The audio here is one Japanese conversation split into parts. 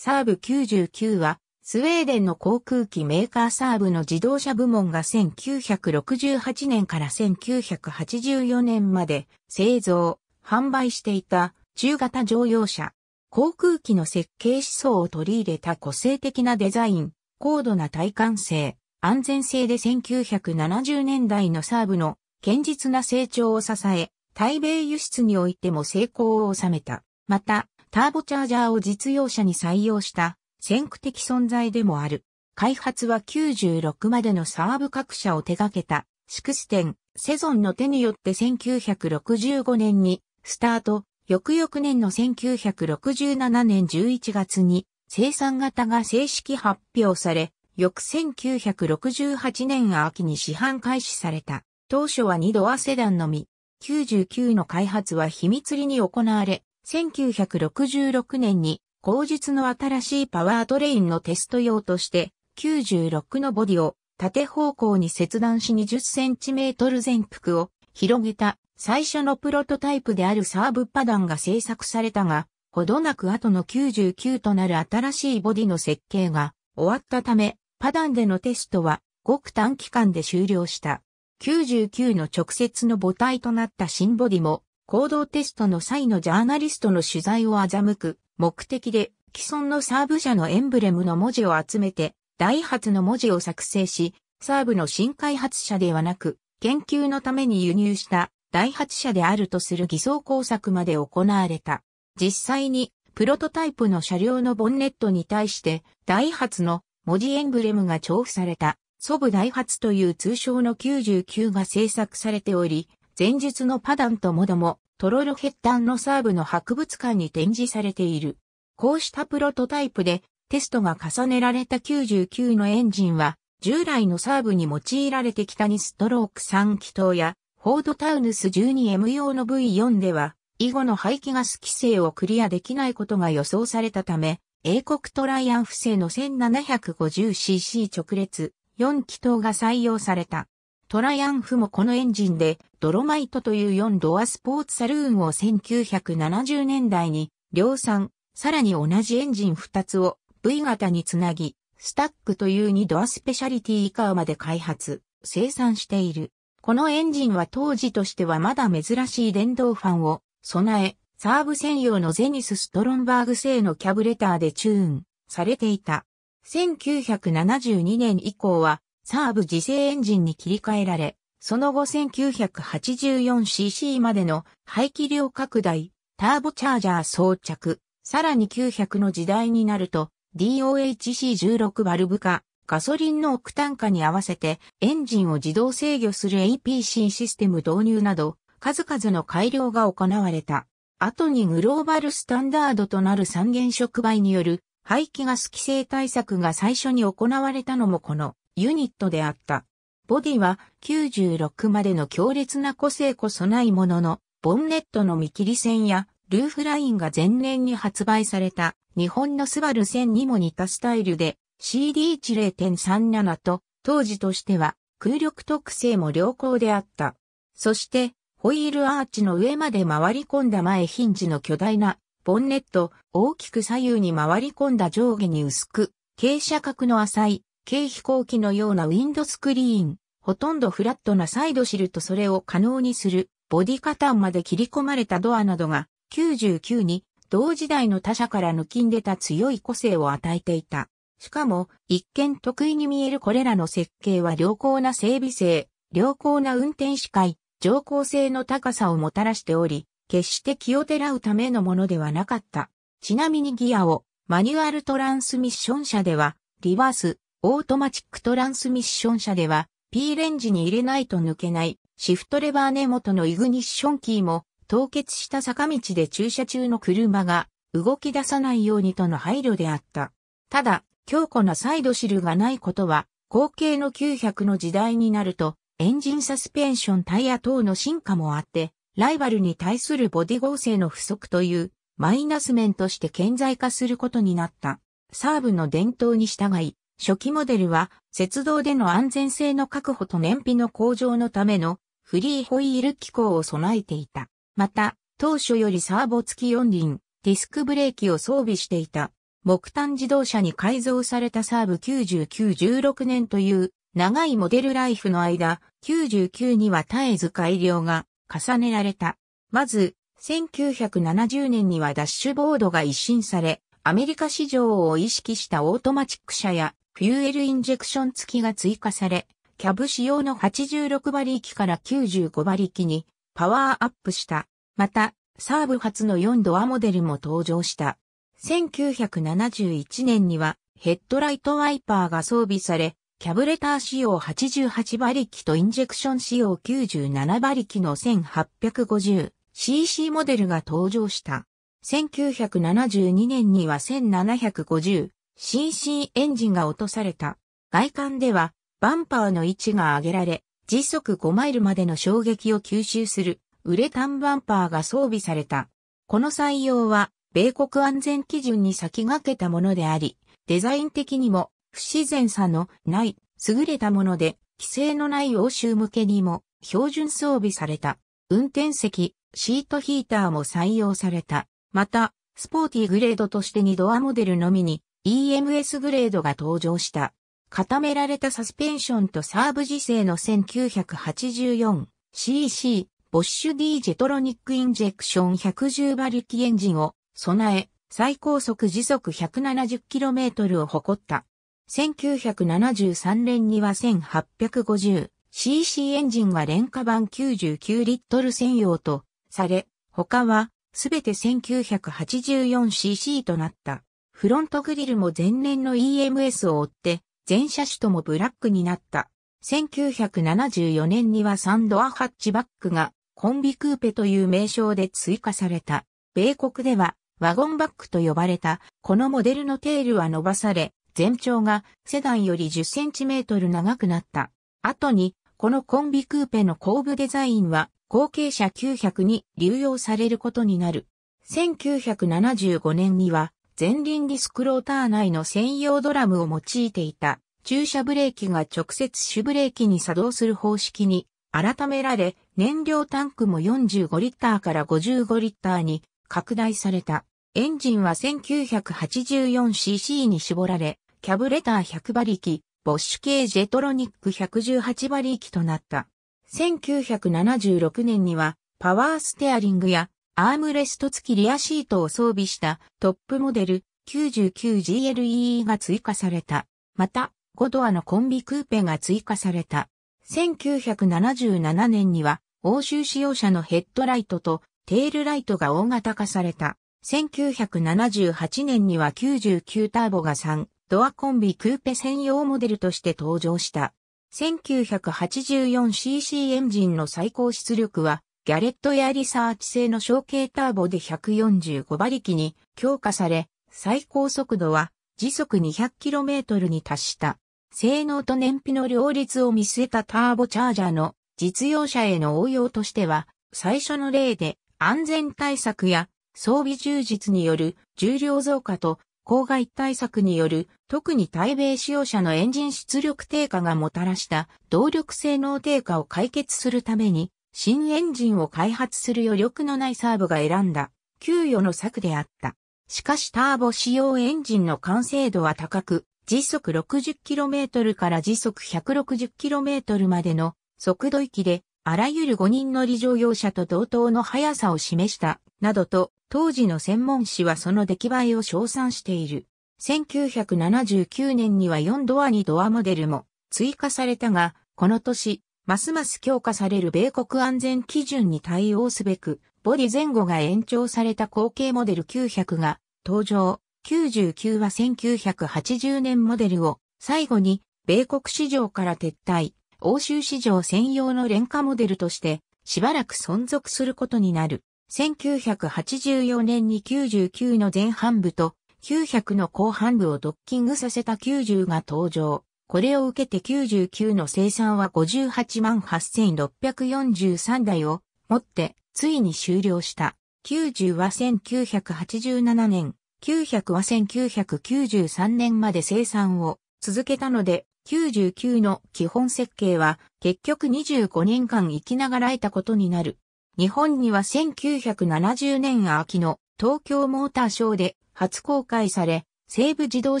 サーブ99は、スウェーデンの航空機メーカーサーブの自動車部門が1968年から1984年まで製造、販売していた中型乗用車。航空機の設計思想を取り入れた個性的なデザイン、高度な耐寒性、安全性で1970年代のサーブの堅実な成長を支え、対米輸出においても成功を収めた。また、ターボチャージャーを実用車に採用した先駆的存在でもある。開発は96までのサーブ各社を手掛けた、シクステン、セゾンの手によって1965年にスタート、翌々年の1967年11月に生産型が正式発表され、翌1968年秋に市販開始された。当初は2ドアセダンのみ、99の開発は秘密裏に行われ、1966年に後日の新しいパワートレインのテスト用として96のボディを縦方向に切断し 20cm 全幅を広げた最初のプロトタイプであるサーブパダンが製作されたが、ほどなく後の99となる新しいボディの設計が終わったため、パダンでのテストはごく短期間で終了した。99の直接の母体となった新ボディも行動テストの際のジャーナリストの取材を欺く目的で既存のサーブ社のエンブレムの文字を集めて、ダイハツの文字を作成し、サーブの新開発者ではなく、研究のために輸入したダイハツ社であるとする偽装工作まで行われた。実際に、プロトタイプの車両のボンネットに対して、ダイハツの文字エンブレムが重複された、ソブダイハツという通称の99が制作されており、前述のパダンともども、トロルヘッダンのサーブの博物館に展示されている。こうしたプロトタイプでテストが重ねられた99のエンジンは、従来のサーブに用いられてきた2ストローク3気筒や、フォードタウヌス 12M 用の V4 では、以後の排気ガス規制をクリアできないことが予想されたため、英国トライアンフ製の 1750cc 直列4気筒が採用された。トライアンフもこのエンジンで、ドロマイトという4ドアスポーツサルーンを1970年代に量産、さらに同じエンジン2つを V 型につなぎ、スタックという2ドアスペシャリティ以下まで開発、生産している。このエンジンは当時としてはまだ珍しい電動ファンを備え、サーブ専用のゼニスストロンバーグ製のキャブレターでチューンされていた。1972年以降はサーブ自制エンジンに切り替えられ、その後 1984cc までの排気量拡大、ターボチャージャー装着、さらに900の時代になると DOHC16 バルブ化、ガソリンの億単価に合わせてエンジンを自動制御する APC システム導入など、数々の改良が行われた。後にグローバルスタンダードとなる三原触媒による排気ガス規制対策が最初に行われたのもこのユニットであった。ボディは96までの強烈な個性こそないものの、ボンネットの見切り線やルーフラインが前年に発売された日本のスバル1000にも似たスタイルで CD10.37 と当時としては空力特性も良好であった。そしてホイールアーチの上まで回り込んだ前ヒンジの巨大なボンネット、大きく左右に回り込んだ上下に薄く、傾斜角の浅い軽飛行機のようなウィンドスクリーン、ほとんどフラットなサイドシルとそれを可能にするボディカタンまで切り込まれたドアなどが99に同時代の他社から抜きんでた強い個性を与えていた。しかも、一見得意に見えるこれらの設計は良好な整備性、良好な運転視界、乗降性の高さをもたらしており、決して気をてらうためのものではなかった。ちなみにギアをマニュアルトランスミッション車では、リバース、オートマチックトランスミッション車では P レンジに入れないと抜けないシフトレバー根元のイグニッションキーも凍結した坂道で駐車中の車が動き出さないようにとの配慮であった。ただ、強固なサイドシルがないことは、後継の900の時代になると、エンジンサスペンションタイヤ等の進化もあって、ライバルに対するボディ合成の不足というマイナス面として顕在化することになった。サーブの伝統に従い、初期モデルは、雪道での安全性の確保と燃費の向上のためのフリーホイール機構を備えていた。また、当初よりサーボ付き四輪、ディスクブレーキを装備していた。木炭自動車に改造されたサーブ9916年という長いモデルライフの間、99には絶えず改良が重ねられた。まず、1970年にはダッシュボードが一新され、アメリカ市場を意識したオートマチック車やフューエルインジェクション付きが追加され、キャブ仕様の86馬力から95馬力にパワーアップした。また、サーブ初の4ドアモデルも登場した。1971年にはヘッドライトワイパーが装備され、キャブレター仕様88馬力とインジェクション仕様97馬力の 1850cc モデルが登場した。1972年には1750、CC エンジンが落とされた。外観では、バンパーの位置が上げられ、時速5マイルまでの衝撃を吸収するウレタンバンパーが装備された。この採用は、米国安全基準に先駆けたものであり、デザイン的にも不自然さのない優れたもので、規制のない欧州向けにも標準装備された。運転席、シートヒーターも採用された。また、スポーティーグレードとして2ドアモデルのみに EMS グレードが登場した。固められたサスペンションとサーブ時制の 1984cc ボッシュ D ジェトロニックインジェクション110馬力エンジンを備え、最高速時速 170km を誇った。1973年には 1850cc エンジンは廉価版99リットル専用とされ、他はすべて 1984cc となった。フロントグリルも前年の EMS を追って、全車種ともブラックになった。1974年には3ドアハッチバックがコンビクーペという名称で追加された。米国ではワゴンバックと呼ばれたこのモデルのテールは伸ばされ、全長がセダンより10センチメートル長くなった。後にこのコンビクーペの後部デザインは後継者900に流用されることになる。1975年には前輪ディスクローター内の専用ドラムを用いていた駐車ブレーキが直接主ブレーキに作動する方式に改められ、燃料タンクも45リッターから55リッターに拡大された。エンジンは 1984cc に絞られ、キャブレター100馬力、ボッシュ系ジェトロニック118馬力となった。1976年にはパワーステアリングやアームレスト付きリアシートを装備したトップモデル 99GLEE が追加された。また、5ドアのコンビクーペが追加された。1977年には、欧州使用車のヘッドライトとテールライトが大型化された。1978年には99ターボが3、ドアコンビクーペ専用モデルとして登場した。1984cc エンジンの最高出力はギャレットエアリサーチ製の小径ターボで145馬力に強化され、最高速度は時速 200km に達した。性能と燃費の両立を見据えたターボチャージャーの実用車への応用としては、最初の例で安全対策や装備充実による重量増加と公害対策による特に対米使用者のエンジン出力低下がもたらした動力性能低下を解決するために新エンジンを開発する余力のないサーブが選んだ、給与の策であった。しかしターボ使用エンジンの完成度は高く、時速 60km から時速 160km までの速度域で、あらゆる5人乗り乗用車と同等の速さを示した、などと、当時の専門誌はその出来栄えを称賛している。1979年には4ドアにドアモデルも追加されたが、この年、ますます強化される米国安全基準に対応すべく、ボディ前後が延長された後継モデル900が登場。99は1980年モデルを最後に米国市場から撤退、欧州市場専用の廉価モデルとしてしばらく存続することになる。1984年に99の前半部と900の後半部をドッキングさせた90が登場。これを受けて99の生産は58万8643台を持ってついに終了した。90は1987年、900は1993年まで生産を続けたので、99の基本設計は結局25年間生きながら得たことになる。日本には1970年秋の東京モーターショーで初公開され、西部自動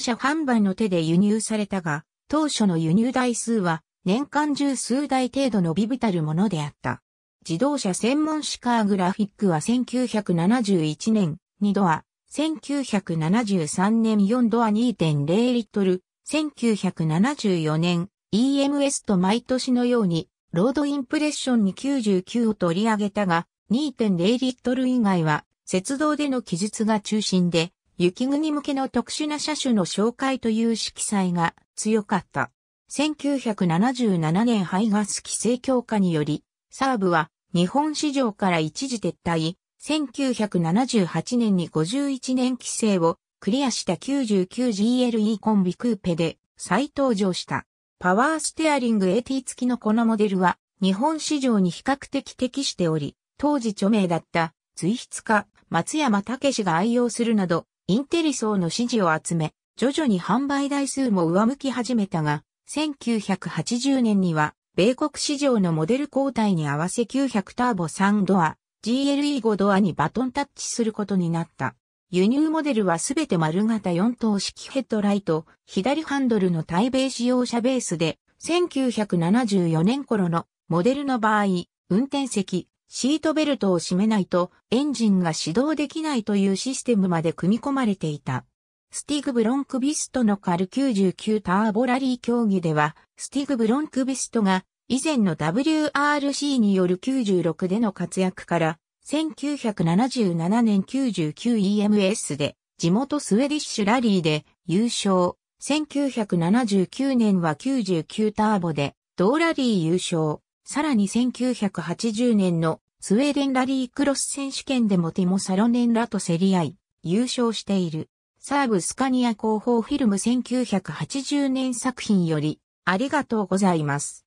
車販売の手で輸入されたが、当初の輸入台数は年間十数台程度伸び々たるものであった。自動車専門シカーグラフィックは1971年2ドア、1973年4ドア2.0リットル、1974年 EMS と毎年のようにロードインプレッションに99を取り上げたが2.0リットル以外は雪道での記述が中心で雪国向けの特殊な車種の紹介という色彩が強かった。1977年排ガス規制強化により、サーブは日本市場から一時撤退、1978年に51年規制をクリアした 99GLE コンビクーペで再登場した。パワーステアリング AT 付きのこのモデルは日本市場に比較的適しており、当時著名だった随筆家松山武が愛用するなど、インテリ層の支持を集め、徐々に販売台数も上向き始めたが、1980年には、米国市場のモデル交代に合わせ900ターボ3ドア、GLE5 ドアにバトンタッチすることになった。輸入モデルはすべて丸型4等式ヘッドライト、左ハンドルの対米使用者ベースで、1974年頃のモデルの場合、運転席、シートベルトを締めないとエンジンが始動できないというシステムまで組み込まれていた。スティグ・ブロンクビストのカル99ターボラリー競技では、スティグ・ブロンクビストが以前の WRC による96での活躍から、1977年 99EMS で地元スウェディッシュラリーで優勝、1979年は99ターボで同ラリー優勝、さらに1980年のスウェーデンラリークロス選手権でもティモ・サロネンらと競り合い、優勝している。サーブスカニア広報フィルム1980年作品より、ありがとうございます。